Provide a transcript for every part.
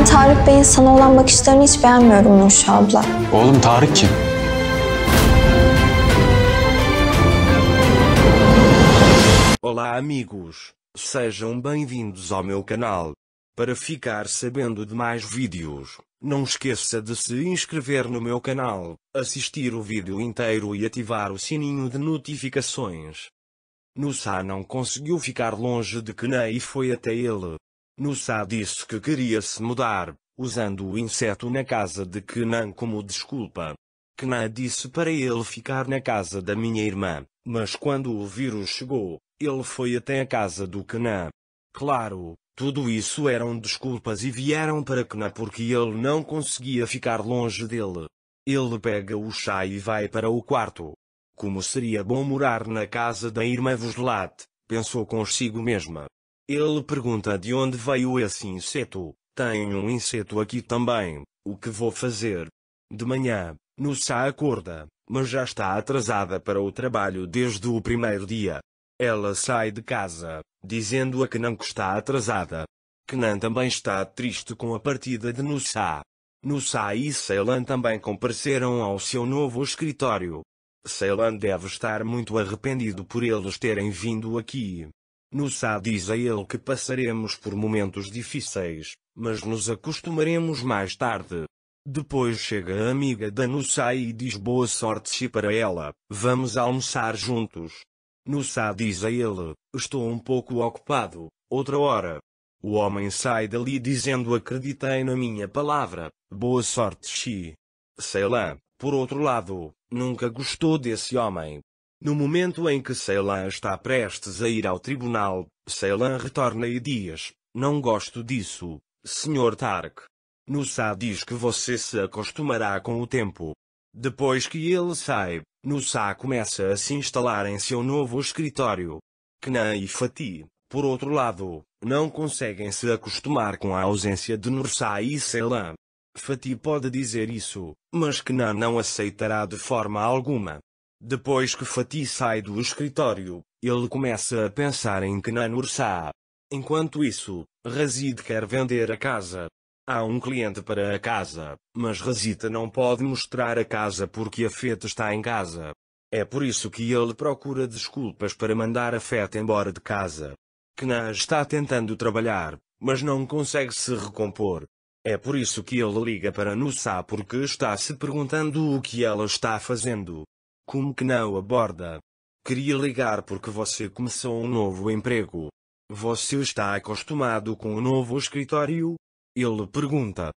Ben Tarık Bey'in sana olan bakışlarını hiç beğenmiyorum Nurşah abla. Oğlum Tarık kim? Olá amigos, sejam bem-vindos ao meu canal. Para ficar sabendo de mais vídeos, não esqueça de se inscrever no meu canal, assistir o vídeo inteiro e ativar o sininho de notificações. Nussa não conseguiu ficar longe de Kenei e foi até ele. Nussá disse que queria se mudar, usando o inseto na casa de Kenan como desculpa. Kenan disse para ele ficar na casa da minha irmã, mas quando o vírus chegou, ele foi até a casa do Kenan. Claro, tudo isso eram desculpas e vieram para Kenan porque ele não conseguia ficar longe dele. Ele pega o chá e vai para o quarto. Como seria bom morar na casa da irmã Voslat, pensou consigo mesma. Ele pergunta de onde veio esse inseto. Tenho um inseto aqui também. O que vou fazer? De manhã, Nussa acorda, mas já está atrasada para o trabalho desde o primeiro dia. Ela sai de casa, dizendo a Kenan que está atrasada. Kenan também está triste com a partida de Nussa. Nussa e Ceylan também compareceram ao seu novo escritório. Ceylan deve estar muito arrependido por eles terem vindo aqui, no diz a ele que passaremos por momentos difíceis, mas nos acostumaremos mais tarde. Depois chega a amiga da Nussá e diz boa sorte para ela, vamos almoçar juntos. Nussá diz a ele, estou um pouco ocupado, outra hora. O homem sai dali dizendo acreditei na minha palavra, boa sorte Xi. Sei lá, por outro lado, nunca gostou desse homem, no momento em que Ceylan está prestes a ir ao tribunal, Ceylan retorna e diz, não gosto disso, Sr. Tark. Nussá diz que você se acostumará com o tempo. Depois que ele sai, Nussá começa a se instalar em seu novo escritório. Knan e Fatih, por outro lado, não conseguem se acostumar com a ausência de Nursa e Ceylan. Fatih pode dizer isso, mas Knan não aceitará de forma alguma. Depois que Fatih sai do escritório, ele começa a pensar em Kenan Ursa. Enquanto isso, Razid quer vender a casa. Há um cliente para a casa, mas Razita não pode mostrar a casa porque a Feta está em casa. É por isso que ele procura desculpas para mandar a Feta embora de casa. Kenan está tentando trabalhar, mas não consegue se recompor. É por isso que ele liga para Nussá porque está se perguntando o que ela está fazendo. Como que não aborda? Queria ligar porque você começou um novo emprego. Você está acostumado com o novo escritório? Ele pergunta.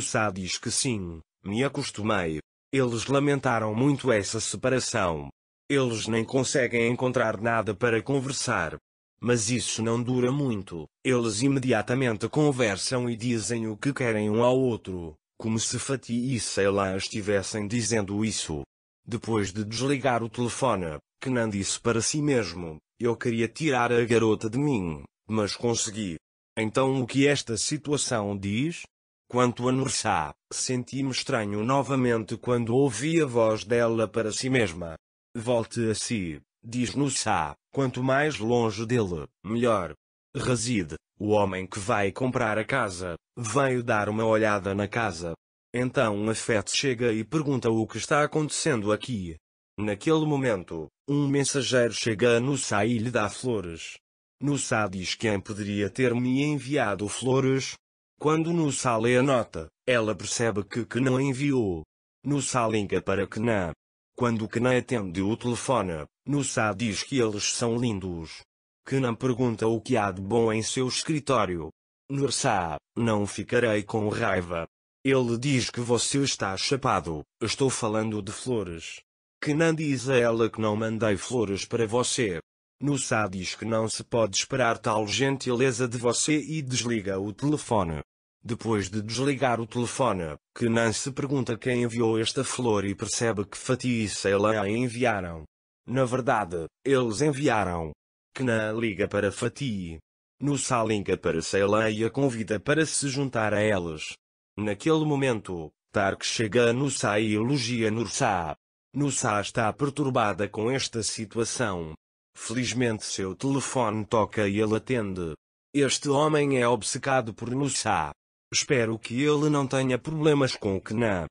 Sá diz que sim, me acostumei. Eles lamentaram muito essa separação. Eles nem conseguem encontrar nada para conversar. Mas isso não dura muito. Eles imediatamente conversam e dizem o que querem um ao outro, como se Fatih e Seila estivessem dizendo isso. Depois de desligar o telefone, Kenan disse para si mesmo, eu queria tirar a garota de mim, mas consegui. Então o que esta situação diz? Quanto a Nursá, senti-me estranho novamente quando ouvi a voz dela para si mesma. Volte a si, diz Nursá, quanto mais longe dele, melhor. Razide, o homem que vai comprar a casa, veio dar uma olhada na casa, então Afet chega e pergunta o que está acontecendo aqui. Naquele momento, um mensageiro chega a Nussa e lhe dá flores. Nussa diz quem poderia ter me enviado flores. Quando Nussa lê a nota, ela percebe que que não enviou. Nussa liga para Kenan. Quando Kenan atende o telefone, Nussa diz que eles são lindos. Kenan pergunta o que há de bom em seu escritório. Nursá, não ficarei com raiva, ele diz que você está chapado, estou falando de flores. Kenan diz a ela que não mandei flores para você. Nussá diz que não se pode esperar tal gentileza de você e desliga o telefone. Depois de desligar o telefone, Kenan se pergunta quem enviou esta flor e percebe que Fatih e Seila a enviaram. Na verdade, eles enviaram. Kenan liga para Fatih. Nussá liga para Seila e a convida para se juntar a eles. Naquele momento, Tark chega a Nusa e elogia Nursa. Nusa está perturbada com esta situação. Felizmente seu telefone toca e ele atende. Este homem é obcecado por Nusa. Espero que ele não tenha problemas com o Kenan.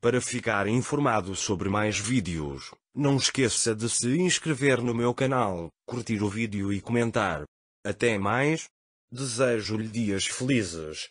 Para ficar informado sobre mais vídeos, não esqueça de se inscrever no meu canal, curtir o vídeo e comentar. Até mais. Desejo-lhe dias felizes.